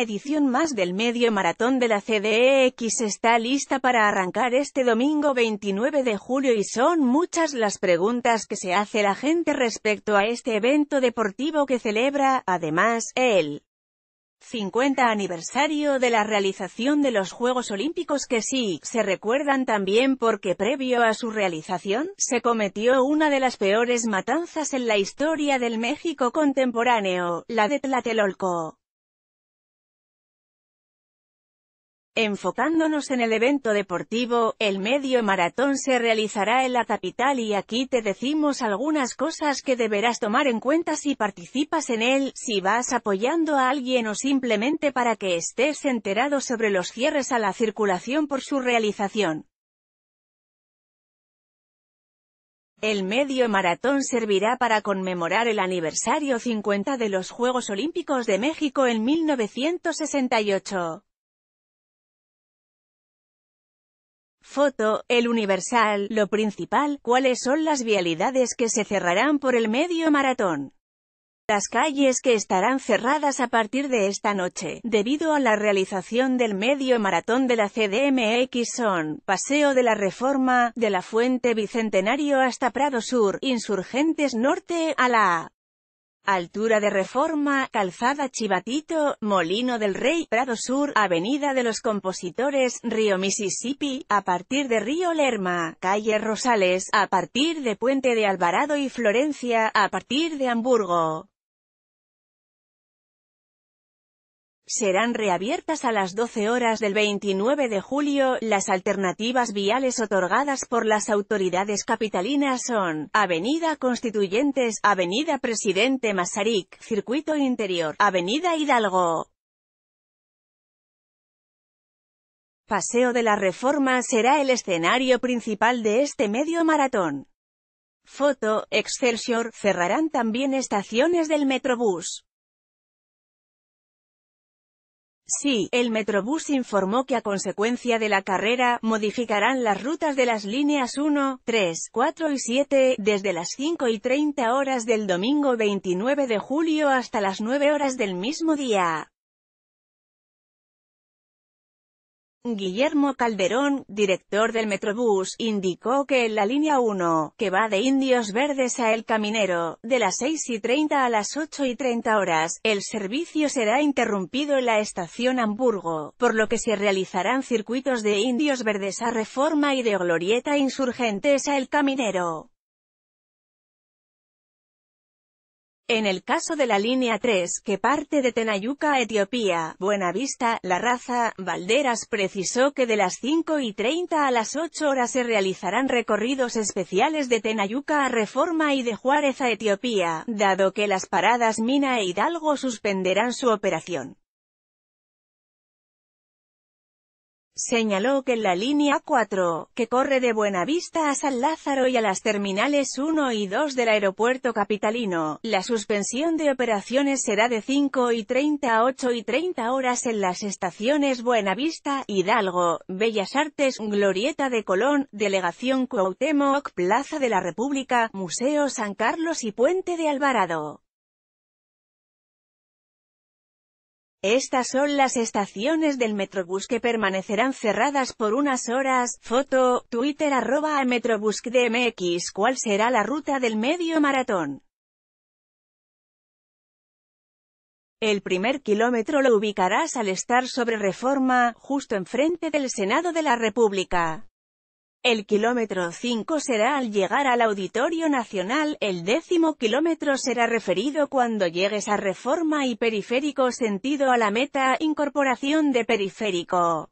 edición más del medio maratón de la CDEX está lista para arrancar este domingo 29 de julio y son muchas las preguntas que se hace la gente respecto a este evento deportivo que celebra, además, el 50 aniversario de la realización de los Juegos Olímpicos que sí, se recuerdan también porque previo a su realización, se cometió una de las peores matanzas en la historia del México contemporáneo, la de Tlatelolco. Enfocándonos en el evento deportivo, el medio maratón se realizará en la capital y aquí te decimos algunas cosas que deberás tomar en cuenta si participas en él, si vas apoyando a alguien o simplemente para que estés enterado sobre los cierres a la circulación por su realización. El medio maratón servirá para conmemorar el aniversario 50 de los Juegos Olímpicos de México en 1968. Foto, El Universal, lo principal, cuáles son las vialidades que se cerrarán por el medio maratón. Las calles que estarán cerradas a partir de esta noche, debido a la realización del medio maratón de la CDMX son, Paseo de la Reforma, de la Fuente Bicentenario hasta Prado Sur, Insurgentes Norte, a la Altura de Reforma, Calzada Chivatito, Molino del Rey, Prado Sur, Avenida de los Compositores, Río Mississippi, a partir de Río Lerma, Calle Rosales, a partir de Puente de Alvarado y Florencia, a partir de Hamburgo. Serán reabiertas a las 12 horas del 29 de julio. Las alternativas viales otorgadas por las autoridades capitalinas son Avenida Constituyentes, Avenida Presidente Masaryk, Circuito Interior, Avenida Hidalgo. Paseo de la Reforma será el escenario principal de este medio maratón. Foto, Excelsior, cerrarán también estaciones del Metrobús. Sí, el Metrobús informó que a consecuencia de la carrera, modificarán las rutas de las líneas 1, 3, 4 y 7, desde las 5 y 30 horas del domingo 29 de julio hasta las 9 horas del mismo día. Guillermo Calderón, director del Metrobús, indicó que en la línea 1, que va de Indios Verdes a El Caminero, de las 6 y 30 a las 8 y 30 horas, el servicio será interrumpido en la estación Hamburgo, por lo que se realizarán circuitos de Indios Verdes a Reforma y de Glorieta Insurgentes a El Caminero. En el caso de la línea 3, que parte de Tenayuca a Etiopía, Buenavista, La Raza, Valderas precisó que de las 5 y 30 a las 8 horas se realizarán recorridos especiales de Tenayuca a Reforma y de Juárez a Etiopía, dado que las paradas Mina e Hidalgo suspenderán su operación. Señaló que en la línea 4, que corre de Buenavista a San Lázaro y a las terminales 1 y 2 del aeropuerto capitalino, la suspensión de operaciones será de 5 y 30 a 8 y 30 horas en las estaciones Buenavista, Hidalgo, Bellas Artes, Glorieta de Colón, Delegación Cuauhtémoc, Plaza de la República, Museo San Carlos y Puente de Alvarado. Estas son las estaciones del Metrobús que permanecerán cerradas por unas horas. Foto, Twitter arroba a Metrobús DMX ¿Cuál será la ruta del medio maratón? El primer kilómetro lo ubicarás al estar sobre reforma, justo enfrente del Senado de la República. El kilómetro 5 será al llegar al Auditorio Nacional, el décimo kilómetro será referido cuando llegues a Reforma y Periférico sentido a la meta, incorporación de Periférico.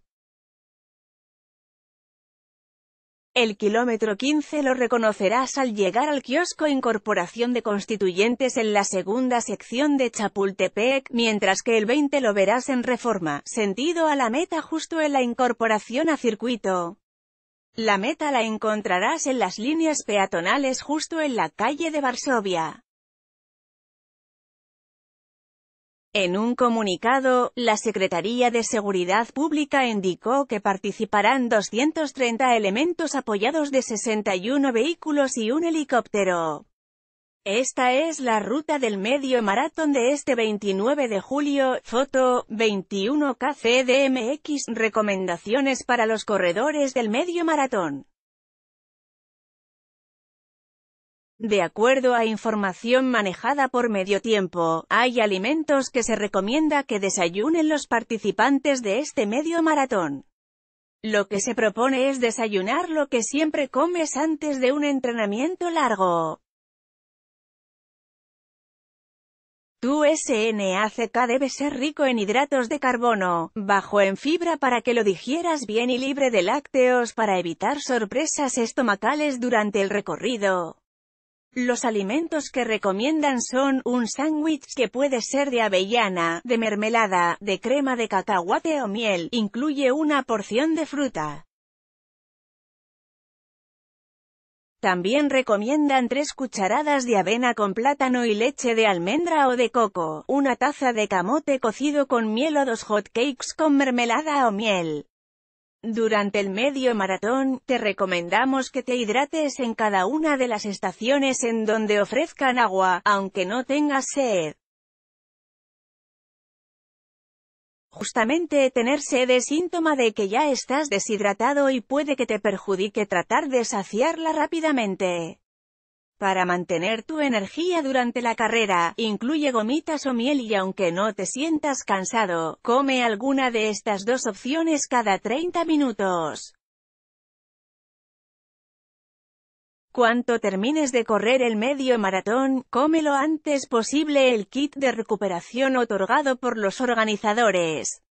El kilómetro 15 lo reconocerás al llegar al kiosco Incorporación de Constituyentes en la segunda sección de Chapultepec, mientras que el 20 lo verás en Reforma, sentido a la meta justo en la incorporación a circuito. La meta la encontrarás en las líneas peatonales justo en la calle de Varsovia. En un comunicado, la Secretaría de Seguridad Pública indicó que participarán 230 elementos apoyados de 61 vehículos y un helicóptero. Esta es la ruta del medio maratón de este 29 de julio, foto, 21kcdmx, recomendaciones para los corredores del medio maratón. De acuerdo a información manejada por Medio Tiempo, hay alimentos que se recomienda que desayunen los participantes de este medio maratón. Lo que se propone es desayunar lo que siempre comes antes de un entrenamiento largo. Tu SNACK debe ser rico en hidratos de carbono, bajo en fibra para que lo digieras bien y libre de lácteos para evitar sorpresas estomacales durante el recorrido. Los alimentos que recomiendan son un sándwich que puede ser de avellana, de mermelada, de crema de cacahuate o miel, incluye una porción de fruta. También recomiendan tres cucharadas de avena con plátano y leche de almendra o de coco, una taza de camote cocido con miel o dos hot cakes con mermelada o miel. Durante el medio maratón, te recomendamos que te hidrates en cada una de las estaciones en donde ofrezcan agua, aunque no tengas sed. Justamente tener sed es síntoma de que ya estás deshidratado y puede que te perjudique tratar de saciarla rápidamente. Para mantener tu energía durante la carrera, incluye gomitas o miel y aunque no te sientas cansado, come alguna de estas dos opciones cada 30 minutos. cuanto termines de correr el medio maratón, come lo antes posible el kit de recuperación otorgado por los organizadores.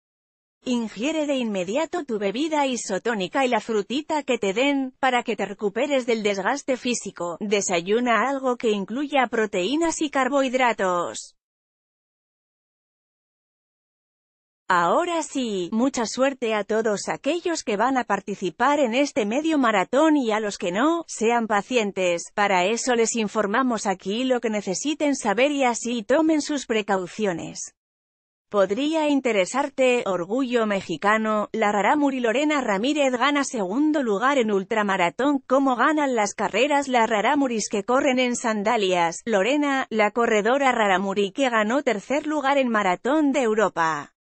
Ingiere de inmediato tu bebida isotónica y la frutita que te den, para que te recuperes del desgaste físico. Desayuna algo que incluya proteínas y carbohidratos. Ahora sí, mucha suerte a todos aquellos que van a participar en este medio maratón y a los que no, sean pacientes, para eso les informamos aquí lo que necesiten saber y así tomen sus precauciones. Podría interesarte, Orgullo Mexicano, la Raramuri Lorena Ramírez gana segundo lugar en ultramaratón, cómo ganan las carreras las Raramuris que corren en sandalias, Lorena, la corredora Raramuri que ganó tercer lugar en Maratón de Europa.